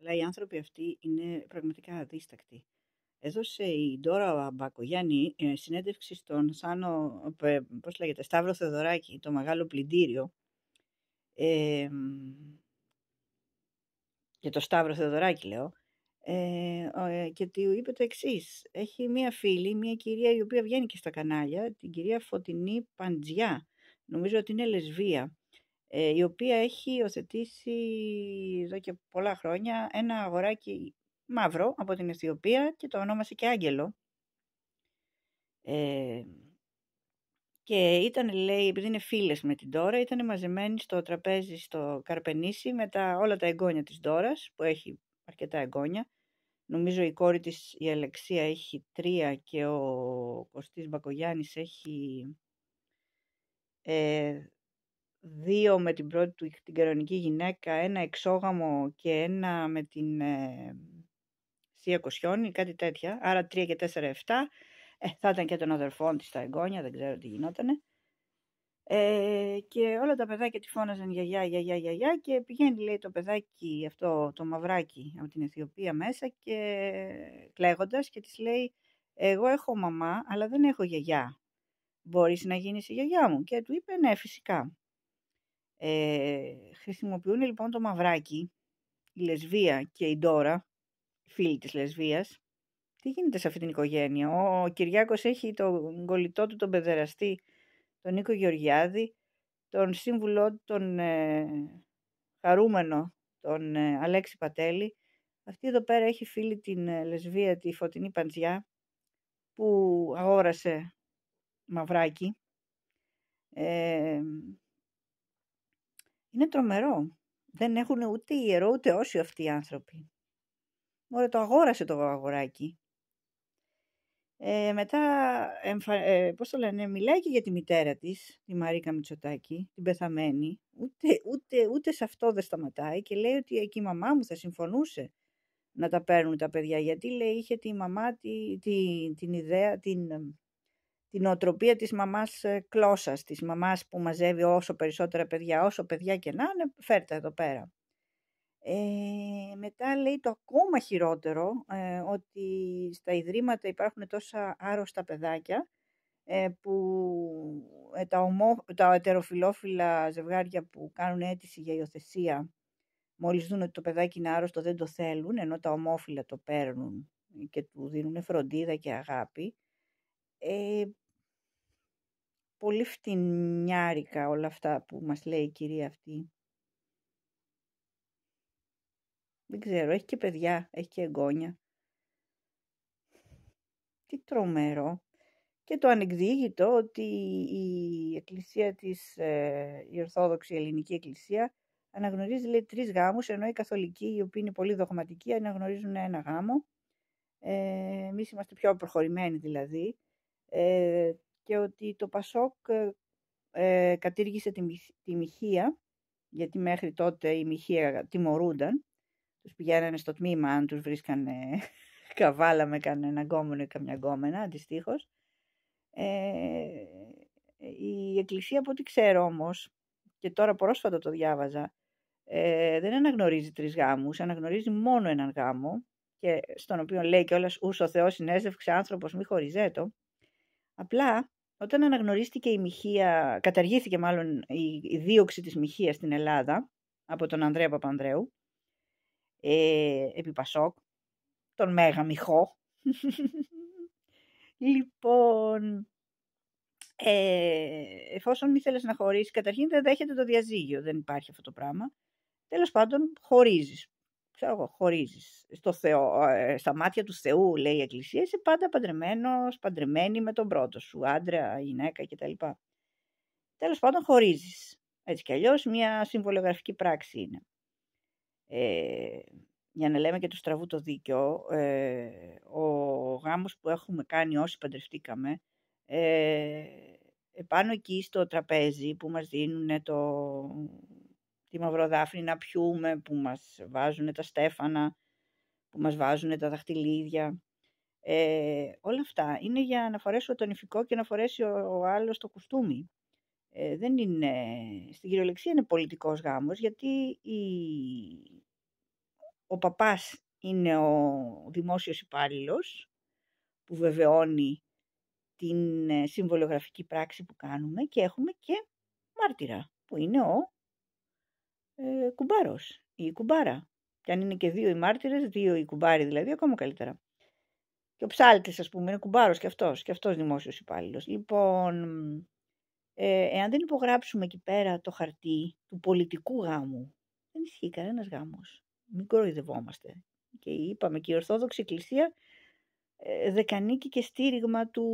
Αλλά οι άνθρωποι αυτοί είναι πραγματικά αδίστακτοι. Έδωσε η Ντόρα Μπακογιάννη ε, συνέντευξη στον Σάνο, πώς λέγεται, Σταύρο Θεοδωράκη, το μεγάλο πλυντήριο. Ε, για το Σταύρο Θεοδωράκη λέω. Ε, ε και του είπε το εξής. Έχει μία φίλη, μία κυρία η οποία βγαίνει και στα κανάλια, την κυρία Φωτεινή Παντζιά. Νομίζω ότι είναι λεσβία. Ε, η οποία έχει υιοθετήσει εδώ και πολλά χρόνια ένα αγοράκι μαύρο από την Αιθιοπία και το ονόμασε και Άγγελο. Ε, και ήταν, λέει, επειδή είναι φίλες με την Τώρα ήταν μαζεμένη στο τραπέζι στο Καρπενήσι με τα, όλα τα εγγόνια της Τώρα που έχει αρκετά εγγόνια. Νομίζω η κόρη της, η Αλεξία, έχει τρία και ο Κωστής Μπακογιάννης έχει ε, δύο με την πρώτη του την κανονική γυναίκα, ένα εξόγαμο και ένα με την ε, Θεία κάτι τέτοια. Άρα τρία και τέσσερα, εφτά. Ε, θα ήταν και των αδερφών της τα εγγόνια, δεν ξέρω τι γινότανε. Ε, και όλα τα παιδάκια τη φώναζαν γιαγιά, γιαγιά, γιαγιά και πηγαίνει λέει το παιδάκι αυτό το μαυράκι από την Αιθιοπία μέσα και κλαίγοντας και της λέει εγώ έχω μαμά αλλά δεν έχω γιαγιά. Μπορείς να γίνεις η γιαγιά μου και του είπε ναι φυσικά. Ε, χρησιμοποιούν λοιπόν το μαυράκι, η Λεσβία και η Ντόρα, φίλη της Λεσβίας. Τι γίνεται σε αυτή την οικογένεια. Ο Κυριάκος έχει τον κολλητό του, τον παιδεραστή, τον Νίκο Γεωργιάδη, τον σύμβουλό του, τον ε, χαρούμενο, τον ε, Αλέξη Πατέλη. Αυτή εδώ πέρα έχει φίλη την Λεσβία, τη Φωτεινή Παντζιά, που αγόρασε μαυράκι. Ε, είναι τρομερό. Δεν έχουν ούτε ιερό ούτε όσοι αυτοί οι άνθρωποι. Μωρέ το αγόρασε το αγοράκι. Ε, μετά, ε, πώς το λένε, μιλάει και για τη μητέρα της, τη Μαρίκα Μητσοτάκη, την πεθαμένη. Ούτε, ούτε, ούτε σε αυτό δεν σταματάει και λέει ότι εκεί η μαμά μου θα συμφωνούσε να τα παίρνουν τα παιδιά. Γιατί λέει είχε τη μαμά τη, τη, την ιδέα, την, την οτροπία της μαμάς ε, κλώσσας, της μαμάς που μαζεύει όσο περισσότερα παιδιά, όσο παιδιά και να είναι, φέρτε εδώ πέρα. Ε, μετά λέει το ακόμα χειρότερο, ε, ότι στα ιδρύματα υπάρχουν τόσα άρρωστα παιδάκια, ε, που ε, τα, ομο, τα ετεροφιλόφιλα ζευγάρια που κάνουν αίτηση για υιοθεσία, μόλις δουν ότι το παιδάκι είναι άρρωστο δεν το θέλουν, ενώ τα ομόφυλα το παίρνουν και του δίνουν φροντίδα και αγάπη. Ε, πολύ φτηνιάρικα όλα αυτά που μας λέει η κυρία αυτή. Δεν ξέρω, έχει και παιδιά, έχει και εγγόνια. Τι τρομερό. Και το ανεκδίγητο ότι η εκκλησία της, ε, η Ορθόδοξη Ελληνική Εκκλησία αναγνωρίζει λέει τρεις γάμους, ενώ οι καθολικοί οι οποίοι είναι πολύ δογματικοί αναγνωρίζουν ένα γάμο. Ε, Εμείς είμαστε πιο προχωρημένοι δηλαδή ε, και ότι το Πασόκ ε, ε κατήργησε τη, τη γιατί μέχρι τότε η μοιχεία τιμωρούνταν. Τους πηγαίνανε στο τμήμα αν τους βρίσκανε καβάλα με κανένα γκόμενο ή καμιά γκόμενα, αντιστοίχως. Ε, η Εκκλησία, από ό,τι ξέρω όμως, και τώρα πρόσφατα το διάβαζα, ε, δεν αναγνωρίζει τρεις γάμους, αναγνωρίζει μόνο έναν γάμο, και στον οποίο λέει κιόλας ούσο Θεός συνέζευξε άνθρωπος μη χωριζέτο», Απλά όταν αναγνωρίστηκε η μοιχεία, καταργήθηκε μάλλον η δίωξη της μοιχείας στην Ελλάδα από τον Ανδρέα Παπανδρέου, ε, επί Πασόκ, τον Μέγα Μιχό. λοιπόν, ε, εφόσον ήθελες να χωρίσεις, καταρχήν δεν δέχεται το διαζύγιο, δεν υπάρχει αυτό το πράγμα. Τέλος πάντων, χωρίζεις ξέρω εγώ, χωρίζεις. Στο Θεό, ε, στα μάτια του Θεού, λέει η Εκκλησία, είσαι πάντα παντρεμένος, παντρεμένη με τον πρώτο σου, άντρα, γυναίκα κτλ. Τέλος πάντων, χωρίζεις. Έτσι κι αλλιώς, μια συμβολογραφική πράξη είναι. Ε, για να λέμε και του στραβού το δίκιο, ε, ο γάμος που έχουμε κάνει όσοι παντρευτήκαμε, ε, επάνω εκεί στο τραπέζι που μας δίνουν το τη μαυροδάφνη να πιούμε, που μας βάζουν τα στέφανα, που μας βάζουν τα δαχτυλίδια. Ε, όλα αυτά είναι για να φορέσω τον υφικό και να φορέσει ο, ο άλλος το κουστούμι. Ε, δεν είναι, στην κυριολεξία είναι πολιτικός γάμος, γιατί η, ο παπάς είναι ο δημόσιος υπάλληλος, που βεβαιώνει την ε, συμβολογραφική πράξη που κάνουμε και έχουμε και μάρτυρα που είναι ο ε, κουμπάρος ή κουμπάρα. Και αν είναι και δύο οι μάρτυρες, δύο οι κουμπάροι δηλαδή, ακόμα καλύτερα. Και ο ψάλτης, ας πούμε, είναι κουμπάρος και αυτός και αυτός δημόσιος υπάλληλος. Λοιπόν, ε, εάν δεν υπογράψουμε εκεί πέρα το χαρτί του πολιτικού γάμου, δεν ισχύει κανένας γάμος. Μην κοροϊδευόμαστε. Και είπαμε και η Ορθόδοξη Εκκλησία ε, δεκανίκη και στήριγμα του,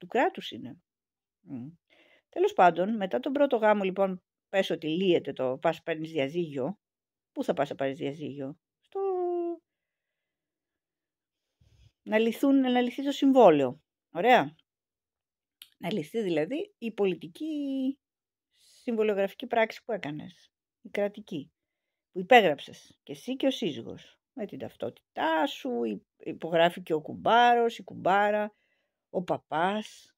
του κράτους είναι. Τέλος πάντων, μετά τον πρώτο γάμο λοιπόν πες ότι λύεται το πας παίρνεις διαζύγιο. Πού θα πας να πάρεις διαζύγιο. Στο... Να, λυθούν, να λυθεί το συμβόλαιο. Ωραία. Να λυθεί δηλαδή η πολιτική συμβολιογραφική πράξη που έκανες. Η κρατική. Που υπέγραψες. Και εσύ και ο σύζυγος. Με την ταυτότητά σου. Υπογράφει και ο κουμπάρος, η κουμπάρα. Ο παπάς,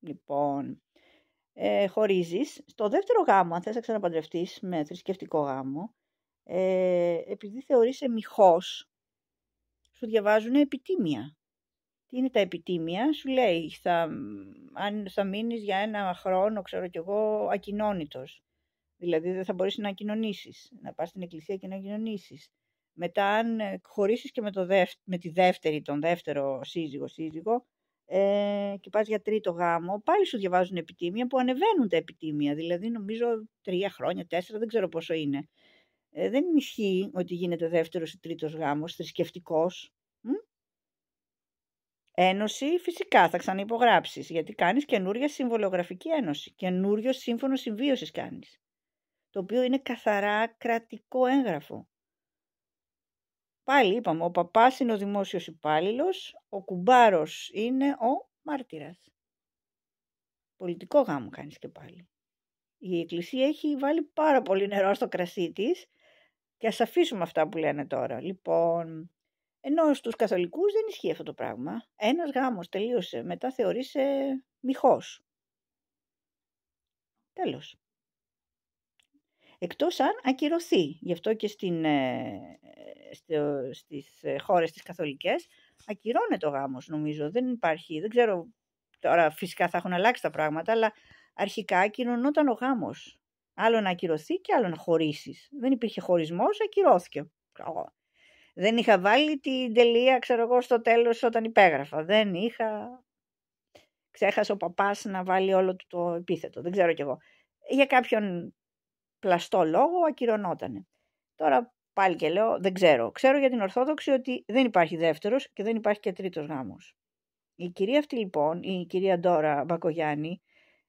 Λοιπόν, ε, χωρίζεις. Στο δεύτερο γάμο, αν θες να ξαναπαντρευτείς με θρησκευτικό γάμο, ε, επειδή θεωρείς μυχό, σου διαβάζουν επιτήμια. Τι είναι τα επιτήμια, σου λέει, θα, αν θα μείνεις για ένα χρόνο, ξέρω κι εγώ, ακοινώνητος. Δηλαδή δεν θα μπορείς να ακοινωνήσεις, να πας στην εκκλησία και να ακοινωνήσεις. Μετά αν χωρίσεις και με, το με τη δεύτερη, τον δεύτερο σύζυγο, σύζυγο, ε, και πας για τρίτο γάμο, πάλι σου διαβάζουν επιτήμια που ανεβαίνουν τα επιτήμια. Δηλαδή νομίζω τρία χρόνια, τέσσερα, δεν ξέρω πόσο είναι. Ε, δεν ισχύει ότι γίνεται δεύτερος ή τρίτος γάμος, θρησκευτικός. Ένωση φυσικά θα ξαναυπογράψεις, γιατί κάνεις καινούργια συμβολογραφική ένωση, καινούριο σύμφωνο συμβίωσης κάνεις, το οποίο είναι καθαρά κρατικό έγγραφο. Πάλι είπαμε, ο παπάς είναι ο δημόσιος υπάλληλος, ο κουμπάρος είναι ο μάρτυρας. Πολιτικό γάμο κάνεις και πάλι. Η Εκκλησία έχει βάλει πάρα πολύ νερό στο κρασί της και ας αφήσουμε αυτά που λένε τώρα. Λοιπόν, ενώ στους καθολικούς δεν ισχύει αυτό το πράγμα. Ένας γάμος τελείωσε, μετά θεωρήσε μοιχός. Τέλος. Εκτός αν ακυρωθεί. Γι' αυτό και στην ε, στο, στις ε, χώρες τις καθολικές, ακυρώνεται ο γάμος νομίζω. Δεν υπάρχει, δεν ξέρω, τώρα φυσικά θα έχουν αλλάξει τα πράγματα, αλλά αρχικά ακυρωνόταν ο γάμος. Άλλο να ακυρωθεί και άλλο να χωρίσεις. Δεν υπήρχε χωρισμός, ακυρώθηκε. Δεν είχα βάλει την τελεία, ξέρω εγώ, στο τέλος όταν υπέγραφα. Δεν είχα. Ξέχασε ο παπάς να βάλει όλο το επίθετο. Δεν ξέρω κι εγώ. Για κάποιον πλαστό λόγο ακυρωνότανε. Τώρα Πάλι και λέω, δεν ξέρω. Ξέρω για την Ορθόδοξη ότι δεν υπάρχει δεύτερος και δεν υπάρχει και τρίτος γάμος. Η κυρία αυτή λοιπόν, η κυρία Ντόρα Μπακογιάννη,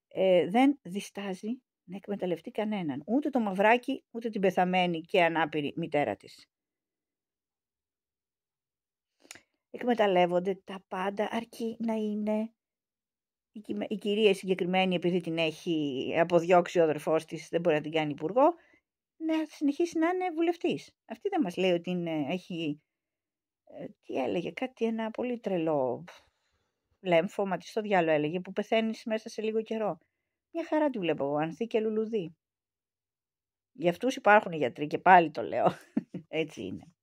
ε, δεν διστάζει να εκμεταλλευτεί κανέναν. Ούτε το μαυράκι, ούτε την πεθαμένη και ανάπηρη μητέρα της. Εκμεταλλεύονται τα πάντα, αρκεί να είναι η κυρία συγκεκριμένη επειδή την έχει αποδιώξει ο αδερφός της, δεν μπορεί να την κάνει υπουργό, να συνεχίσει να είναι βουλευτής. Αυτή δεν μας λέει ότι έχει, ε, τι έλεγε, κάτι ένα πολύ τρελό μα τι στο διάλογο έλεγε, που πεθαίνεις μέσα σε λίγο καιρό. Μια χαρά τη βλέπω εγώ, Ανθή και λουλουδί. Για αυτούς υπάρχουν οι γιατροί και πάλι το λέω. Έτσι είναι.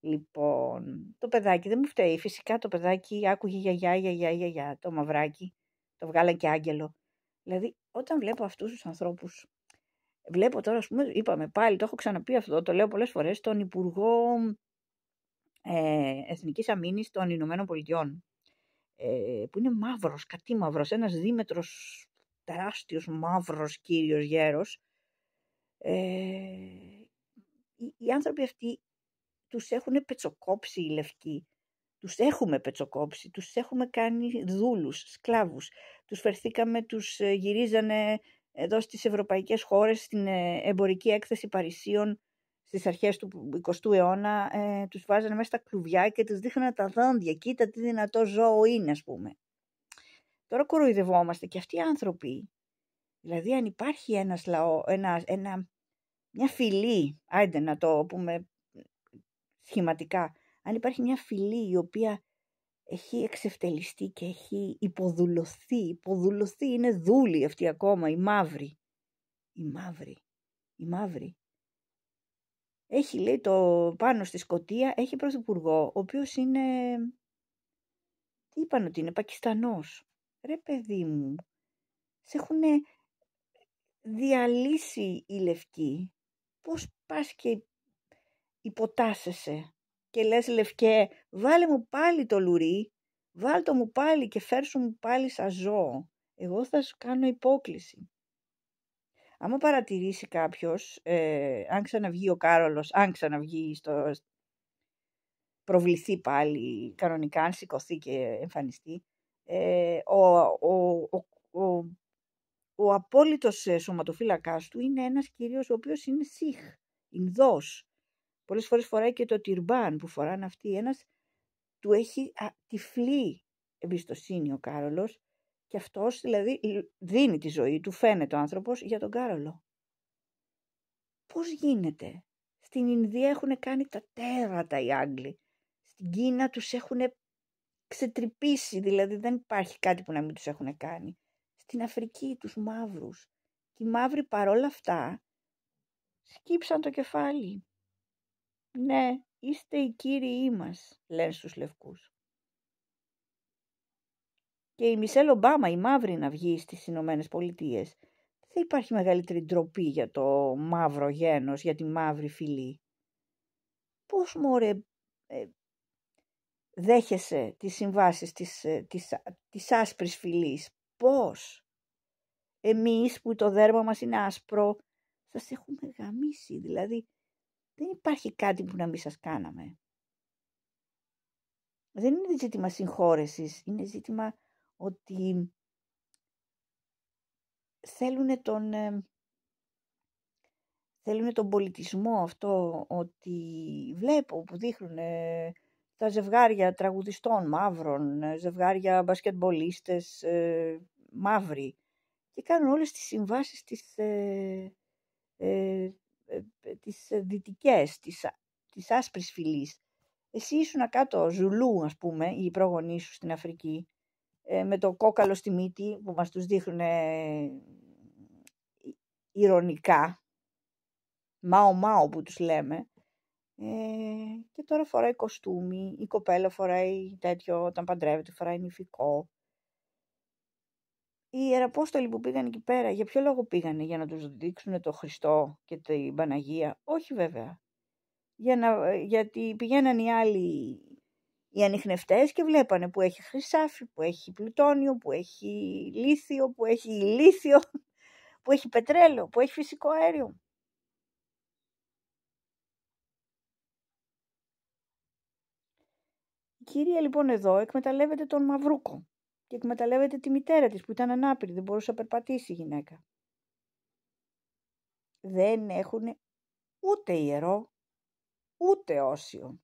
Λοιπόν, το παιδάκι δεν μου φταίει. Φυσικά το παιδάκι άκουγε γιαγιά, γιαγιά, γιαγιά, το μαυράκι. Το βγάλα και άγγελο. Δηλαδή, όταν βλέπω αυτούς τους ανθρώπους, Βλέπω τώρα, ας πούμε, είπαμε πάλι, το έχω ξαναπεί αυτό, το λέω πολλές φορές, τον Υπουργό ε, Εθνικής Αμήνης των Ηνωμένων Πολιτειών, ε, που είναι μαύρος, κατί μαύρος, ένας δίμετρος τεράστιος μαύρος κύριος γέρος. Ε, οι, άνθρωποι αυτοί τους έχουν πετσοκόψει οι λευκοί. Τους έχουμε πετσοκόψει, τους έχουμε κάνει δούλους, σκλάβους. Τους φερθήκαμε, τους ε, γυρίζανε εδώ στις ευρωπαϊκές χώρες στην ε, εμπορική έκθεση Παρισίων στις αρχές του 20ου αιώνα ε, τους βάζανε μέσα στα κλουβιά και τους δείχνανε τα δόντια. Κοίτα τι δυνατό ζώο είναι ας πούμε. Τώρα κοροϊδευόμαστε και αυτοί οι άνθρωποι, δηλαδή αν υπάρχει ένας λαό, ένα, ένα, μια φυλή, άντε να το πούμε σχηματικά, αν υπάρχει μια φυλή η οποία έχει εξευτελιστεί και έχει υποδουλωθεί. Υποδουλωθεί είναι δούλη αυτή ακόμα, η μαύρη. Η μαύρη. Η μαύρη. Έχει λέει το πάνω στη Σκοτία, έχει πρωθυπουργό, ο οποίος είναι... Τι είπαν ότι είναι, Πακιστανός. Ρε παιδί μου, σε έχουν διαλύσει οι λευκοί. Πώς πας και υποτάσσεσαι και λες λευκέ βάλε μου πάλι το λουρί, βάλ' το μου πάλι και φέρσου μου πάλι σαν ζώο, εγώ θα σου κάνω υπόκληση. Άμα παρατηρήσει κάποιος, ε, αν ξαναβγεί ο Κάρολος, αν ξαναβγεί στο, προβληθεί πάλι κανονικά, αν σηκωθεί και εμφανιστεί, ε, ο, ο, ο, ο, απόλυτος σωματοφύλακάς του είναι ένας κύριος ο οποίος είναι Σιχ, Ινδός, Πολλές φορές φοράει και το τυρμπάν που φοράνε αυτοί. Ένας του έχει α, τυφλή εμπιστοσύνη ο Κάρολος και αυτός δηλαδή δίνει τη ζωή του, φαίνεται ο άνθρωπος, για τον Κάρολο. Πώς γίνεται. Στην Ινδία έχουν κάνει τα τέρατα οι Άγγλοι. Στην Κίνα τους έχουν ξετρυπήσει, δηλαδή δεν υπάρχει κάτι που να μην τους έχουν κάνει. Στην Αφρική τους μαύρους. οι μαύροι παρόλα αυτά σκύψαν το κεφάλι. Ναι, είστε οι κύριοι μας, λένε στους λευκούς. Και η Μισελ Ομπάμα, η μαύρη να βγει στις Ηνωμένες Πολιτείες. Δεν υπάρχει μεγαλύτερη ντροπή για το μαύρο γένος, για τη μαύρη φυλή. Πώς μωρέ ε, δέχεσαι τις συμβάσεις της, ε, της, της άσπρης φυλής, πώς. Εμείς που το δέρμα μας είναι άσπρο, σας έχουμε γαμίσει, δηλαδή δεν υπάρχει κάτι που να μην σας κάναμε. Δεν είναι ζήτημα συγχώρεσης, είναι ζήτημα ότι θέλουν τον, ε, θέλουν τον πολιτισμό αυτό, ότι βλέπω που δείχνουν τα ζευγάρια τραγουδιστών μαύρων, ε, ζευγάρια μπασκετμπολίστες ε, μαύροι και κάνουν όλες τις συμβάσεις της ε, ε, τις ε, δυτικές, τις, τις άσπρης φυλής. Εσύ ήσουν κάτω Ζουλού, ας πούμε, οι πρόγονοί σου στην Αφρική, με το κόκαλο στη μύτη που μας τους δείχνουν ηρωνικά, μάο μάω-μάω που τους λέμε, και τώρα φοράει κοστούμι, η κοπέλα φοράει τέτοιο όταν παντρεύεται, φοράει νηφικό οι Ιεραπόστολοι που πήγαν εκεί πέρα, για ποιο λόγο πήγανε, για να τους δείξουν το Χριστό και την Παναγία. Όχι βέβαια. Για να, γιατί πηγαίναν οι άλλοι οι ανιχνευτές και βλέπανε που έχει χρυσάφι, που έχει πλουτόνιο, που έχει λίθιο, που έχει ηλίθιο, που έχει πετρέλαιο, που έχει φυσικό αέριο. Η κυρία λοιπόν εδώ εκμεταλλεύεται τον Μαυρούκο και εκμεταλλεύεται τη μητέρα της που ήταν ανάπηρη, δεν μπορούσε να περπατήσει η γυναίκα. Δεν έχουν ούτε ιερό, ούτε όσιο.